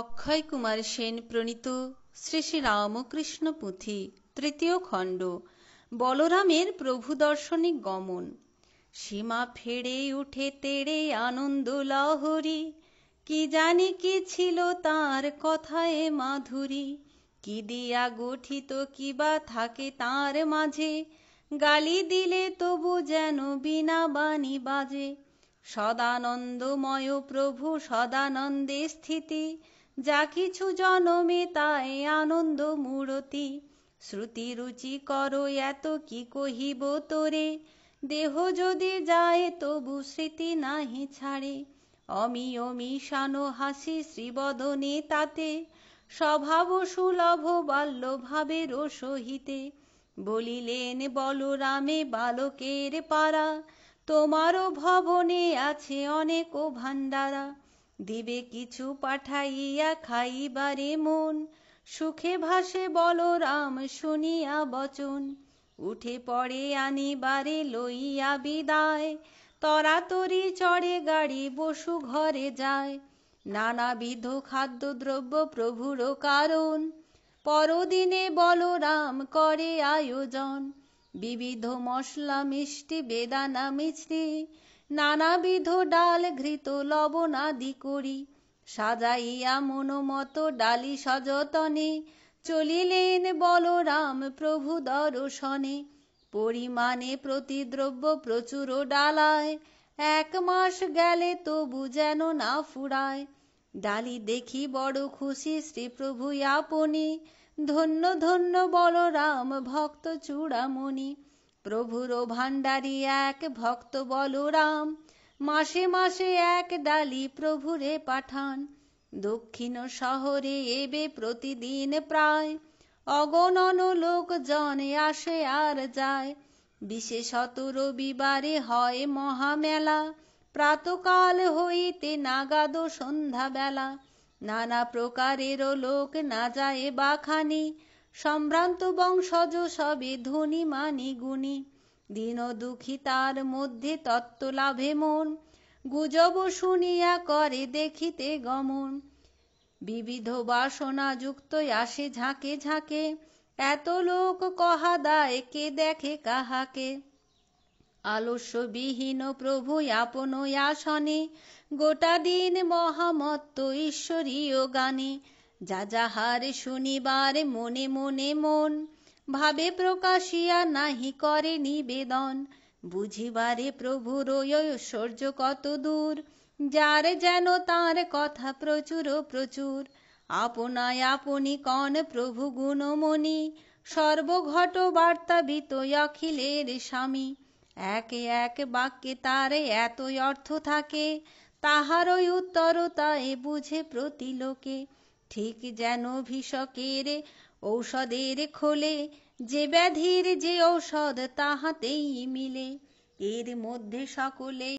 অক্ষয় কুমার সেন প্রণীত শ্রী শ্রী রামকৃষ্ণ পুঁথি তৃতীয় খণ্ড বলরামের প্রভু দর্শনে গমন সীমা ফেড়ে উঠে তেড়ে আনন্দ লহরী কি জানি কি ছিল তার কথায় মাধুরী কি দিয়া গঠিত কি বা থাকে তার মাঝে গালি দিলে তবু যেন বিনা বাণী বাজে সদানন্দময় প্রভু সদানন্দে স্থিতি যা কিছু জনমে তাই আনন্দ মূরতি শ্রুতি রুচি কর এত কি কহিব তোরে দেহ যদি যায় তবু স্মৃতি নাহি ছাড়ে অমি অমি শানো হাসি শ্রীবদনে তাতে স্বভাব সুলভ ভাবের সহিতে বলিলেন বলরামে বালকের পাড়া তোমারও ভবনে আছে অনেক ও ভান্ডারা দিবে কিছু পাঠাইয়া খাইবারে মন সুখে ভাসে বলরাম শুনিয়া বচন উঠে পড়ে আনিবারে লইয়া বিদায় তরাতরি চড়ে গাড়ি বসু ঘরে যায় নানাবিধ খাদ্যদ্রব্য প্রভুর কারণ পরদিনে বলরাম করে আয়োজন বিবিধ মশলা মিষ্টি বেদানা মিষ্টি নানাবিধ ডাল ঘৃত লবণাদি করি সাজাইয়া মনোমত ডালি সযতনে চলিলেন বলরাম প্রভু দর্শনে পরিমাণে প্রতিদ্রব্য প্রচুর ডালায় এক মাস গেলে তবু যেন না ফুরায় ডালি দেখি বড় খুশি শ্রীপ্রভু আপনি ধন্য ধন্য বলরাম ভক্ত চূড়ামণি প্রভুর ভাণ্ডারি এক ভক্ত বলরাম মাসে মাসে এক ডালি প্রভুরে পাঠান দক্ষিণ শহরে এবে প্রতিদিন প্রায় অগণন লোকজন আসে আর যায় বিশেষত রবিবারে হয় মহামেলা প্রাতকাল হইতে নাগাদ সন্ধ্যাবেলা নানা প্রকারেরও লোক না যায় খানি সম্ভ্রান্ত বংশজ সবে ধনী মানি গুণী দিন দুঃখী তার মধ্যে তত্ত্ব লাভে মন গুজব শুনিয়া করে দেখিতে গমন বিবিধ বাসনা যুক্ত আসে ঝাঁকে ঝাঁকে এত লোক কহা দায় কে দেখে কাহাকে আলস্যবিহীন প্রভু আপন আসনে গোটা দিন মহামত্ত ঈশ্বরীয় গানে যা যাহার শুনিবার মনে মনে মন ভাবে প্রকাশিয়া নাহি করে নিবেদন বুঝিবারে প্রভু রৈশ্বর্য কত দূর যার যেন তার কথা প্রচুর প্রচুর আপনায় আপনি কন প্রভু গুণমণি সর্বঘট বার্তা বার্তাবিত অখিলের স্বামী এক এক বাক্যে তার এতই অর্থ থাকে তাহারই তাই বুঝে প্রতি লোকে ঠিক যেন ভিষকের ঔষধের খোলে যে ব্যাধির যে ঔষধ তাহাতেই মিলে এর মধ্যে সকলে